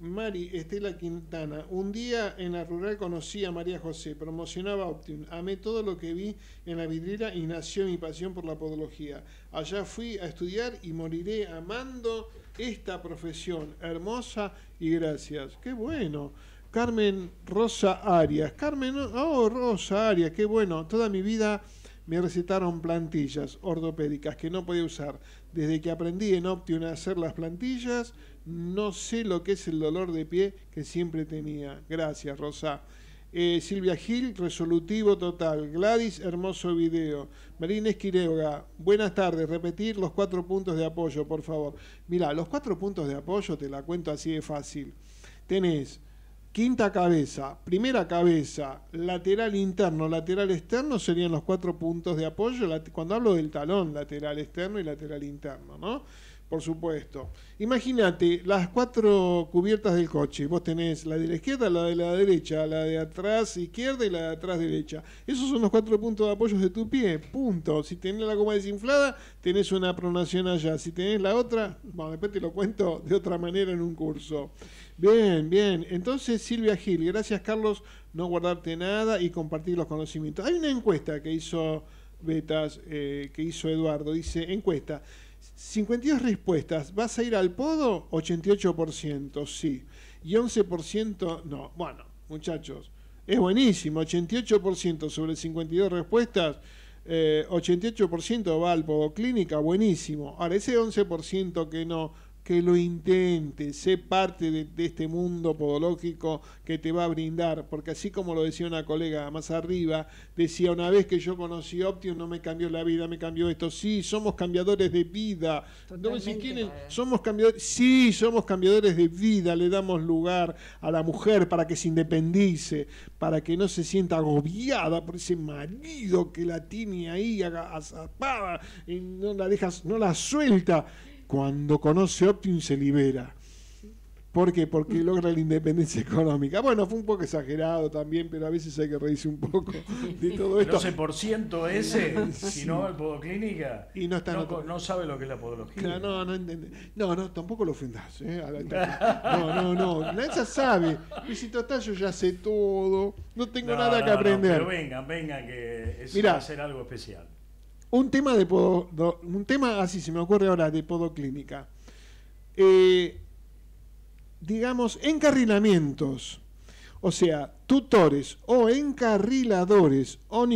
Mari Estela Quintana. Un día en la rural conocí a María José, promocionaba Optium. Amé todo lo que vi en la vidriera y nació mi pasión por la podología. Allá fui a estudiar y moriré amando esta profesión hermosa y gracias. ¡Qué bueno! Carmen Rosa Arias. Carmen, oh, Rosa Arias, qué bueno. Toda mi vida me recetaron plantillas ortopédicas que no podía usar. Desde que aprendí en Optium a hacer las plantillas, no sé lo que es el dolor de pie que siempre tenía. Gracias, Rosa. Eh, Silvia Gil, resolutivo total. Gladys, hermoso video. Marínez Esquireoga buenas tardes. Repetir los cuatro puntos de apoyo, por favor. Mira, los cuatro puntos de apoyo te la cuento así de fácil. Tenés quinta cabeza, primera cabeza, lateral interno, lateral externo serían los cuatro puntos de apoyo. Cuando hablo del talón, lateral externo y lateral interno, ¿no? Por supuesto. Imagínate, las cuatro cubiertas del coche. Vos tenés la de la izquierda, la de la derecha, la de atrás izquierda y la de atrás derecha. Esos son los cuatro puntos de apoyo de tu pie. Punto. Si tenés la goma desinflada, tenés una pronación allá. Si tenés la otra, bueno, después te lo cuento de otra manera en un curso. Bien, bien. Entonces, Silvia Gil, gracias Carlos, no guardarte nada y compartir los conocimientos. Hay una encuesta que hizo Betas, eh, que hizo Eduardo. Dice, encuesta. 52 respuestas, ¿vas a ir al podo? 88% sí. Y 11% no. Bueno, muchachos, es buenísimo. 88% sobre 52 respuestas, 88% eh, va al podo clínica, buenísimo. Ahora, ese 11% que no, que lo intente, sé parte de, este mundo podológico que te va a brindar, porque así como lo decía una colega más arriba, decía una vez que yo conocí Optium no me cambió la vida, me cambió esto, sí, somos cambiadores de vida, Totalmente somos cambiadores, sí, somos cambiadores de vida, le damos lugar a la mujer para que se independice, para que no se sienta agobiada por ese marido que la tiene ahí azapada y no la dejas, no la suelta. Cuando conoce Optium se libera. ¿Por qué? Porque mm. logra la independencia económica. Bueno, fue un poco exagerado también, pero a veces hay que reírse un poco de todo esto. El 12% ese, si no al Podoclínica, no, sabe lo que es la podología. No, no, no, no, no, tampoco lo ofendas. ¿eh? No, No, no, no. ya sabe. Y si yo ya sé todo. No tengo nada que aprender. pero venga, venga, que eso va a ser algo especial un tema de un tema así ah, se me ocurre ahora de podoclínica. Eh, digamos, encarrilamientos. O sea, tutores o encarriladores o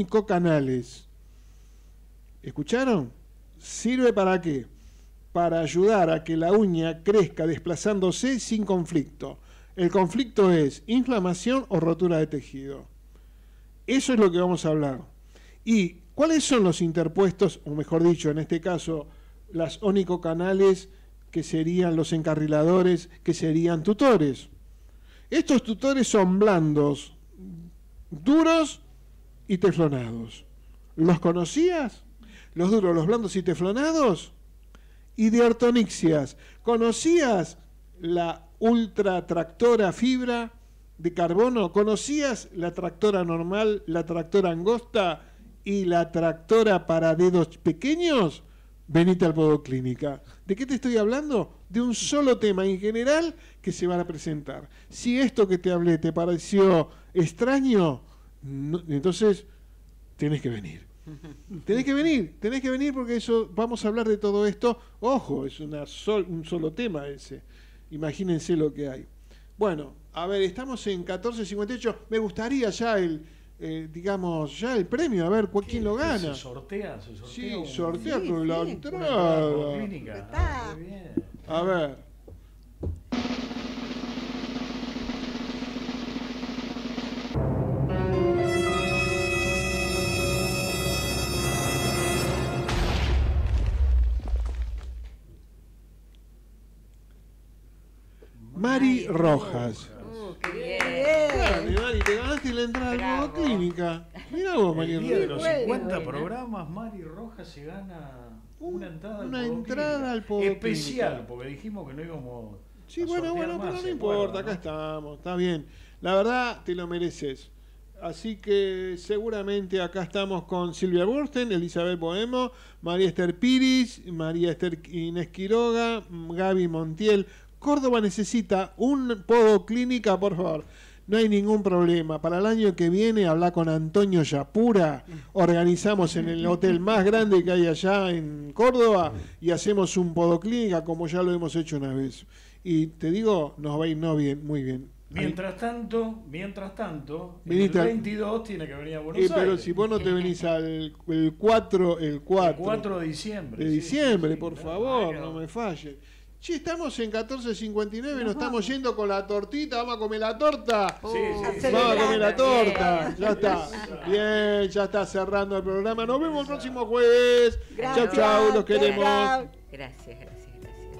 ¿Escucharon? ¿Sirve para qué? Para ayudar a que la uña crezca desplazándose sin conflicto. El conflicto es inflamación o rotura de tejido. Eso es lo que vamos a hablar. Y ¿Cuáles son los interpuestos, o mejor dicho, en este caso, las canales que serían los encarriladores, que serían tutores? Estos tutores son blandos, duros y teflonados. ¿Los conocías? Los duros, los blandos y teflonados. Y de ortonixias. ¿Conocías la ultra tractora fibra de carbono? ¿Conocías la tractora normal, la tractora angosta? y la tractora para dedos pequeños, venite al Podoclínica. ¿De qué te estoy hablando? De un solo tema en general que se van a presentar. Si esto que te hablé te pareció extraño, entonces tenés que venir. Tenés que venir, tenés que venir porque eso vamos a hablar de todo esto. Ojo, es un solo tema ese. Imagínense lo que hay. Bueno, a ver, estamos en 14.58. Me gustaría ya el, eh, digamos, ya el premio, a ver ¿quién lo gana? Se sortea, se sortea. Sí, un... sortea con la entrada. Está. Ah, bien. A ver. Mari Rojas. Uh, qué bien. Mari, te ganaste la entrada al a clínica. mira vos, María de los 50 programas, Mari Roja se gana una entrada al Podoclínica. Especial, porque dijimos que no íbamos. Sí, bueno, bueno, pero no importa, acá estamos, está bien. La verdad, te lo mereces. Así que seguramente acá estamos con Silvia Bursten, Elizabeth Boemo, María Esther Piris, María Esther Inés Quiroga, Gaby Montiel. Córdoba necesita un podo clínica, por favor. No hay ningún problema. Para el año que viene, habla con Antonio Yapura. Organizamos en el hotel más grande que hay allá en Córdoba y hacemos un podoclínica como ya lo hemos hecho una vez. Y te digo, nos va a ir bien, muy bien. Mientras tanto, mientras tanto, el 22 tiene que venir a Buenos eh, Aires. Pero si vos no te venís al el 4, el 4, de diciembre. De diciembre, por favor, no me falles. Sí, estamos en 14.59, nos estamos yendo con la tortita, vamos a comer la torta. vamos a comer la torta. Ya está. Bien, ya está cerrando el programa. Nos vemos el próximo jueves. Chau, chao, los queremos. Gracias, gracias. gracias.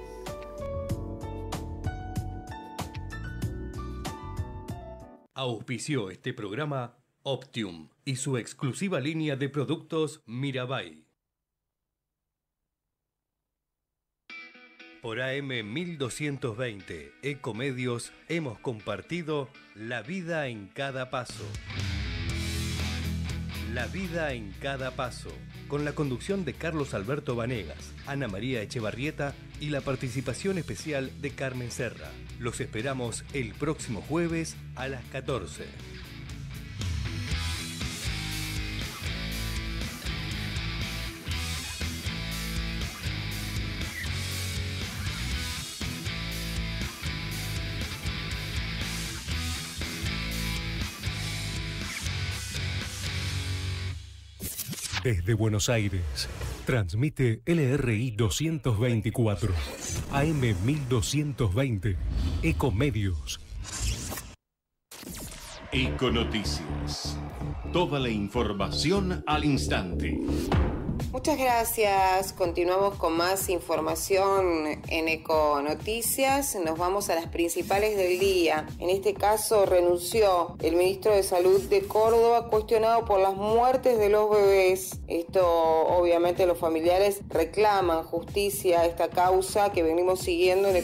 Auspició este programa Optium y su exclusiva línea de productos Mirabai por AM1220, Ecomedios, hemos compartido La vida en cada paso. La vida en cada paso, con la conducción de Carlos Alberto Vanegas, Ana María Echevarrieta y la participación especial de Carmen Serra. Los esperamos el próximo jueves a las 14. Desde Buenos Aires, transmite LRI 224, AM 1220, Ecomedios. Noticias. Toda la información al instante. Muchas gracias. Continuamos con más información en Eco Noticias. Nos vamos a las principales del día. En este caso renunció el ministro de Salud de Córdoba cuestionado por las muertes de los bebés. Esto obviamente los familiares reclaman justicia a esta causa que venimos siguiendo en el